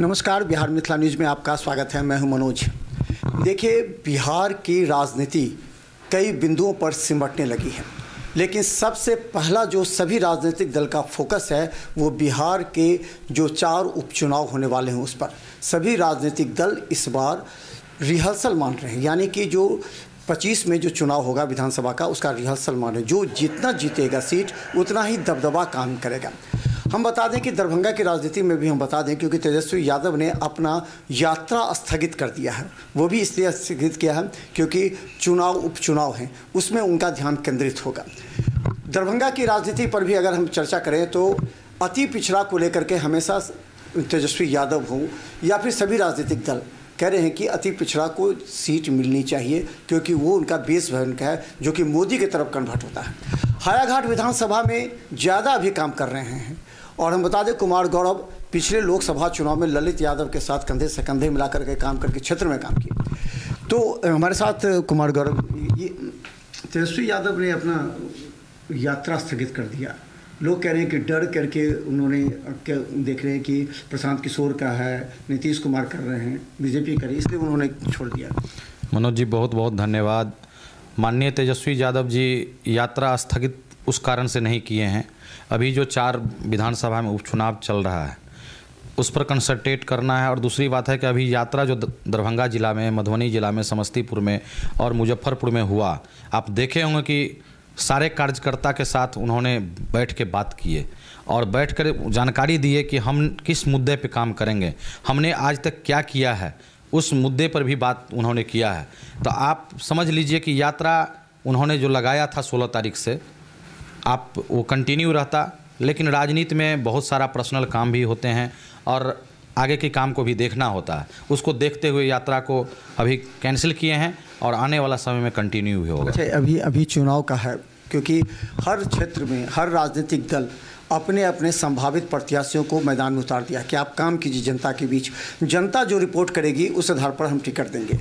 नमस्कार बिहार मिथिला न्यूज़ में आपका स्वागत है मैं हूं मनोज देखिए बिहार की राजनीति कई बिंदुओं पर सिमटने लगी है लेकिन सबसे पहला जो सभी राजनीतिक दल का फोकस है वो बिहार के जो चार उपचुनाव होने वाले हैं उस पर सभी राजनीतिक दल इस बार रिहर्सल मान रहे हैं यानी कि जो 25 में जो चुनाव होगा विधानसभा का उसका रिहर्सल मान रहे हैं जो जितना जीतेगा सीट उतना ही दबदबा काम करेगा हम बता दें कि दरभंगा की राजनीति में भी हम बता दें क्योंकि तेजस्वी यादव ने अपना यात्रा स्थगित कर दिया है वो भी इसलिए स्थगित किया है क्योंकि चुनाव उपचुनाव हैं उसमें उनका ध्यान केंद्रित होगा दरभंगा की राजनीति पर भी अगर हम चर्चा करें तो अति पिछड़ा को लेकर के हमेशा तेजस्वी यादव हों या फिर सभी राजनीतिक दल कह रहे हैं कि अति पिछड़ा को सीट मिलनी चाहिए क्योंकि वो उनका बेस भवन का है जो कि मोदी की तरफ कन्वर्ट होता है हायाघाट विधानसभा में ज़्यादा अभी काम कर रहे हैं और हम बता दें कुमार गौरव पिछले लोकसभा चुनाव में ललित यादव के साथ कंधे से कंधे मिला करके काम करके क्षेत्र में काम किए तो हमारे साथ कुमार गौरव ये तेजस्वी यादव ने अपना यात्रा स्थगित कर दिया लोग कह रहे हैं कि डर करके उन्होंने देख रहे हैं कि प्रशांत किशोर का है नीतीश कुमार कर रहे हैं बीजेपी कर रही है इसलिए उन्होंने छोड़ दिया मनोज जी बहुत बहुत धन्यवाद माननीय तेजस्वी यादव जी यात्रा स्थगित उस कारण से नहीं किए हैं अभी जो चार विधानसभा में उपचुनाव चल रहा है उस पर कंसनट्रेट करना है और दूसरी बात है कि अभी यात्रा जो दरभंगा ज़िला में मधुबनी ज़िला में समस्तीपुर में और मुजफ्फरपुर में हुआ आप देखे होंगे कि सारे कार्यकर्ता के साथ उन्होंने बैठ के बात किए और बैठ कर जानकारी दिए कि हम किस मुद्दे पर काम करेंगे हमने आज तक क्या किया है उस मुद्दे पर भी बात उन्होंने किया है तो आप समझ लीजिए कि यात्रा उन्होंने जो लगाया था सोलह तारीख से आप वो कंटिन्यू रहता लेकिन राजनीति में बहुत सारा पर्सनल काम भी होते हैं और आगे के काम को भी देखना होता है उसको देखते हुए यात्रा को अभी कैंसिल किए हैं और आने वाला समय में कंटिन्यू भी होगा अच्छा अभी अभी चुनाव का है क्योंकि हर क्षेत्र में हर राजनीतिक दल अपने अपने संभावित प्रत्याशियों को मैदान में उतार दिया कि आप काम कीजिए जनता के बीच जनता जो रिपोर्ट करेगी उस आधार पर हम टिकट देंगे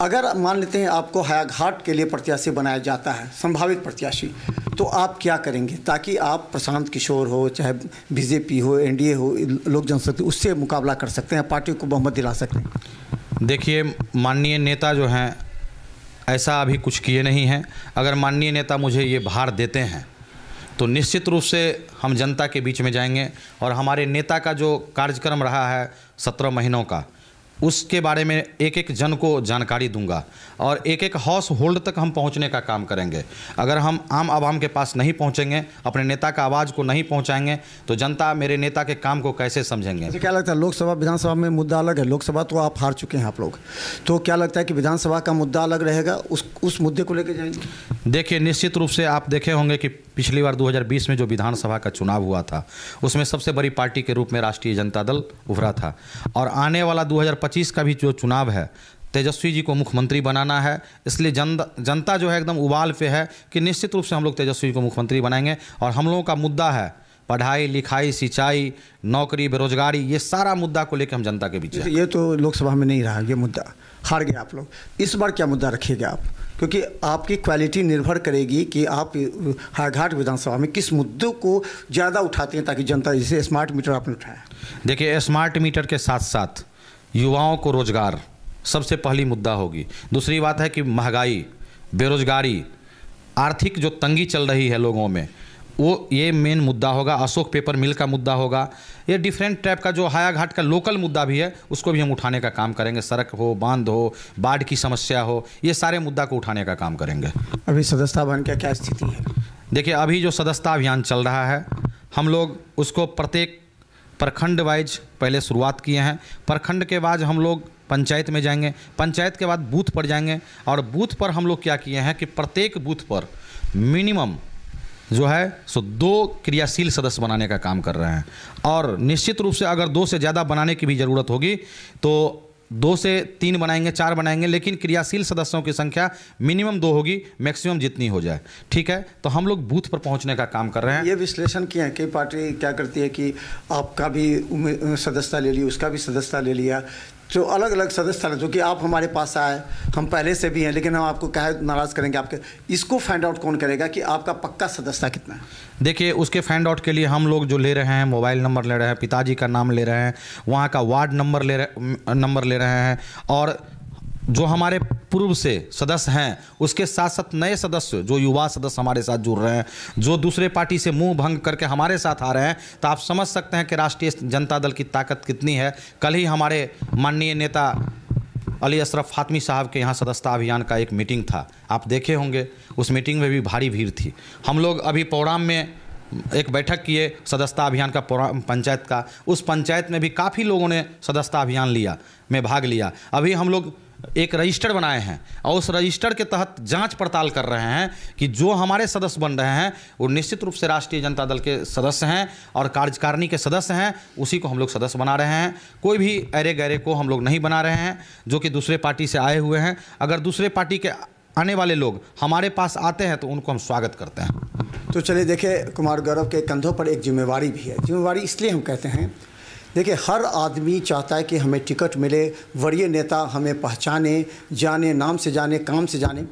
अगर मान लेते हैं आपको हयाघाट के लिए प्रत्याशी बनाया जाता है संभावित प्रत्याशी तो आप क्या करेंगे ताकि आप प्रशांत किशोर हो चाहे बीजेपी हो एनडीए हो लोक जनशक्ति उससे मुकाबला कर सकते हैं पार्टी को बहुमत दिला सकते हैं देखिए माननीय नेता जो हैं ऐसा अभी कुछ किए नहीं हैं अगर माननीय नेता मुझे ये भार देते हैं तो निश्चित रूप से हम जनता के बीच में जाएंगे और हमारे नेता का जो कार्यक्रम रहा है सत्रह महीनों का उसके बारे में एक एक जन को जानकारी दूंगा और एक एक हाउस होल्ड तक हम पहुंचने का काम करेंगे अगर हम आम आवाम के पास नहीं पहुंचेंगे अपने नेता का आवाज़ को नहीं पहुंचाएंगे तो जनता मेरे नेता के काम को कैसे समझेंगे क्या लगता है लोकसभा विधानसभा में मुद्दा अलग है लोकसभा तो आप हार चुके हैं आप लोग तो क्या लगता है कि विधानसभा का मुद्दा अलग रहेगा उस उस मुद्दे को लेकर जाएंगे देखिए निश्चित रूप से आप देखे होंगे कि पिछली बार 2020 में जो विधानसभा का चुनाव हुआ था उसमें सबसे बड़ी पार्टी के रूप में राष्ट्रीय जनता दल उभरा था और आने वाला 2025 का भी जो चुनाव है तेजस्वी जी को मुख्यमंत्री बनाना है इसलिए जन जनता जो है एकदम उबाल पे है कि निश्चित रूप से हम लोग तेजस्वी जी को मुख्यमंत्री बनाएंगे और हम लोगों का मुद्दा है पढ़ाई लिखाई सिंचाई नौकरी बेरोजगारी ये सारा मुद्दा को लेकर हम जनता के बीच ये तो लोकसभा में नहीं रहा ये मुद्दा हार गए आप लोग इस बार क्या मुद्दा रखेगा आप क्योंकि आपकी क्वालिटी निर्भर करेगी कि आप घाट विधानसभा में किस मुद्दे को ज़्यादा उठाते हैं ताकि जनता इसे स्मार्ट मीटर आपने उठाए देखिए स्मार्ट मीटर के साथ साथ युवाओं को रोजगार सबसे पहली मुद्दा होगी दूसरी बात है कि महंगाई बेरोजगारी आर्थिक जो तंगी चल रही है लोगों में वो ये मेन मुद्दा होगा अशोक पेपर मिल का मुद्दा होगा ये डिफरेंट टाइप का जो हायाघाट का लोकल मुद्दा भी है उसको भी हम उठाने का काम करेंगे सड़क हो बांध हो बाढ़ की समस्या हो ये सारे मुद्दा को उठाने का काम करेंगे अभी सदस्यता अभियान का क्या स्थिति है देखिए अभी जो सदस्यता अभियान चल रहा है हम लोग उसको प्रत्येक प्रखंड वाइज पहले शुरुआत किए हैं प्रखंड के बाद हम लोग पंचायत में जाएंगे पंचायत के बाद बूथ पर जाएंगे और बूथ पर हम लोग क्या किए हैं कि प्रत्येक बूथ पर मिनिमम जो है सो दो क्रियाशील सदस्य बनाने का काम कर रहे हैं और निश्चित रूप से अगर दो से ज़्यादा बनाने की भी ज़रूरत होगी तो दो से तीन बनाएंगे चार बनाएंगे लेकिन क्रियाशील सदस्यों की संख्या मिनिमम दो होगी मैक्सिमम जितनी हो जाए ठीक है तो हम लोग बूथ पर पहुंचने का काम कर रहे हैं ये विश्लेषण किए हैं कि पार्टी क्या करती है कि आपका भी सदस्यता ले ली उसका भी सदस्यता ले लिया जो अलग अलग सदस्य हैं जो कि आप हमारे पास आए हम पहले से भी हैं लेकिन हम आपको कहे नाराज़ करेंगे आपके इसको फाइंड आउट कौन करेगा कि आपका पक्का सदस्यता कितना है देखिए उसके फाइंड आउट के लिए हम लोग जो ले रहे हैं मोबाइल नंबर ले रहे हैं पिताजी का नाम ले रहे हैं वहाँ का वार्ड नंबर ले रहे नंबर ले रहे हैं और जो हमारे पूर्व से सदस्य हैं उसके साथ साथ नए सदस्य जो युवा सदस्य हमारे साथ जुड़ रहे हैं जो दूसरे पार्टी से मुंह भंग करके हमारे साथ आ रहे हैं तो आप समझ सकते हैं कि राष्ट्रीय जनता दल की ताकत कितनी है कल ही हमारे माननीय नेता अली अशरफ फातमी साहब के यहाँ सदस्यता अभियान का एक मीटिंग था आप देखे होंगे उस मीटिंग में भी भारी भीड़ थी हम लोग अभी प्रोग्राम में एक बैठक किए सदस्यता अभियान का पंचायत का उस पंचायत में भी काफ़ी लोगों ने सदस्यता अभियान लिया में भाग लिया अभी हम लोग एक रजिस्टर बनाए हैं और उस रजिस्टर के तहत जांच पड़ताल कर रहे हैं कि जो हमारे सदस्य बन रहे हैं वो निश्चित रूप से राष्ट्रीय जनता दल के सदस्य हैं और कार्यकारिणी के सदस्य हैं उसी को हम लोग सदस्य बना रहे हैं कोई भी अरे गहरे को हम लोग नहीं बना रहे हैं जो कि दूसरे पार्टी से आए हुए हैं अगर दूसरे पार्टी के आने वाले लोग हमारे पास आते हैं तो उनको हम स्वागत करते हैं तो चलिए देखिए कुमार गौरव के कंधों पर एक जिम्मेवारी भी है जिम्मेवारी इसलिए हम कहते हैं देखिए हर आदमी चाहता है कि हमें टिकट मिले वरीय नेता हमें पहचाने जाने नाम से जाने काम से जाने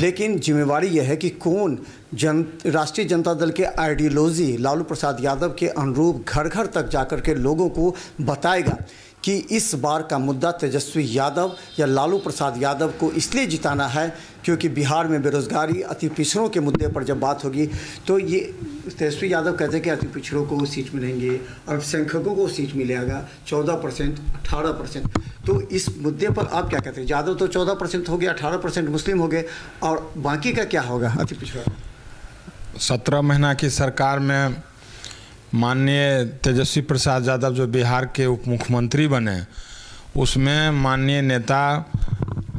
लेकिन जिम्मेवारी यह है कि कौन जन राष्ट्रीय जनता दल के आइडियोलॉजी लालू प्रसाद यादव के अनुरूप घर घर तक जाकर के लोगों को बताएगा कि इस बार का मुद्दा तेजस्वी यादव या लालू प्रसाद यादव को इसलिए जिताना है क्योंकि बिहार में बेरोज़गारी अति पिछड़ों के मुद्दे पर जब बात होगी तो ये तेजस्वी यादव कहते हैं कि अति पिछड़ों को सीट मिलेंगे अल्पसंख्यकों को सीट मिलेगा चौदह परसेंट अठारह परसेंट तो इस मुद्दे पर आप क्या कहते हैं यादव तो चौदह परसेंट हो गया अठारह परसेंट मुस्लिम हो गए और बाकी का क्या होगा अति पिछड़ा सत्रह महीना की सरकार में माननीय तेजस्वी प्रसाद यादव जो बिहार के उप मुख्यमंत्री बने उसमें माननीय नेता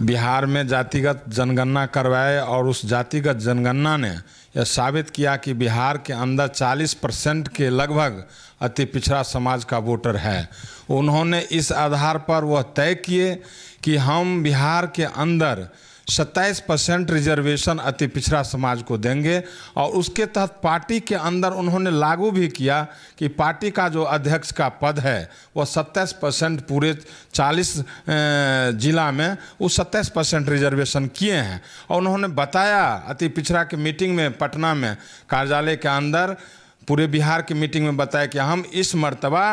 बिहार में जातिगत जनगणना करवाए और उस जातिगत जनगणना ने यह साबित किया कि बिहार के अंदर 40 परसेंट के लगभग अति पिछड़ा समाज का वोटर है उन्होंने इस आधार पर वह तय किए कि हम बिहार के अंदर सत्ताईस परसेंट रिजर्वेशन अति पिछड़ा समाज को देंगे और उसके तहत पार्टी के अंदर उन्होंने लागू भी किया कि पार्टी का जो अध्यक्ष का पद है वह सत्ताईस परसेंट पूरे चालीस जिला में वो सत्ताईस परसेंट रिजर्वेशन किए हैं और उन्होंने बताया अति पिछड़ा की मीटिंग में पटना में कार्यालय के अंदर पूरे बिहार की मीटिंग में बताया कि हम इस मरतबा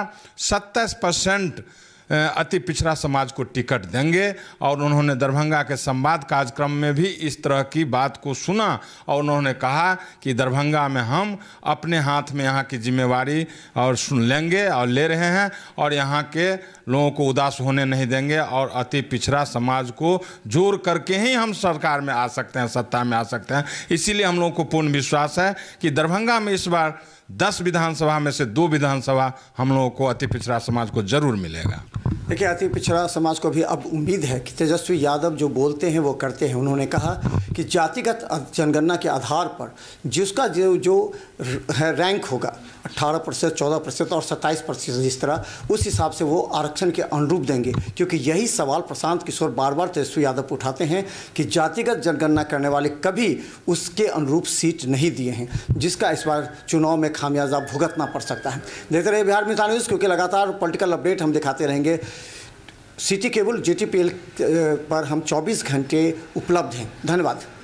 सत्ताईस परसेंट अति पिछड़ा समाज को टिकट देंगे और उन्होंने दरभंगा के संवाद कार्यक्रम में भी इस तरह की बात को सुना और उन्होंने कहा कि दरभंगा में हम अपने हाथ में यहाँ की जिम्मेवारी और सुन लेंगे और ले रहे हैं और यहाँ के लोगों को उदास होने नहीं देंगे और अति पिछड़ा समाज को जोर करके ही हम सरकार में आ सकते हैं सत्ता में आ सकते हैं इसीलिए हम लोगों को पूर्ण विश्वास है कि दरभंगा में इस बार दस विधानसभा में से दो विधानसभा हम लोगों को अति पिछड़ा समाज को जरूर मिलेगा देखिए अति पिछड़ा समाज को भी अब उम्मीद है कि तेजस्वी यादव जो बोलते हैं वो करते हैं उन्होंने कहा कि जातिगत जनगणना के आधार पर जिसका जो जो रैंक होगा अट्ठारह प्रतिशत चौदह प्रतिशत और सत्ताईस प्रतिशत जिस तरह उस हिसाब से वो आरक्षण के अनुरूप देंगे क्योंकि यही सवाल प्रशांत किशोर बार बार तेजस्वी यादव उठाते हैं कि जातिगत जनगणना करने वाले कभी उसके अनुरूप सीट नहीं दिए हैं जिसका इस बार चुनाव में खामियाजा भुगतना पड़ सकता है देखते रहे बिहार मिसाल न्यूज़ क्योंकि लगातार पोलिटिकल अपडेट हम दिखाते रहेंगे सिटी केबल जे पर हम चौबीस घंटे उपलब्ध हैं धन्यवाद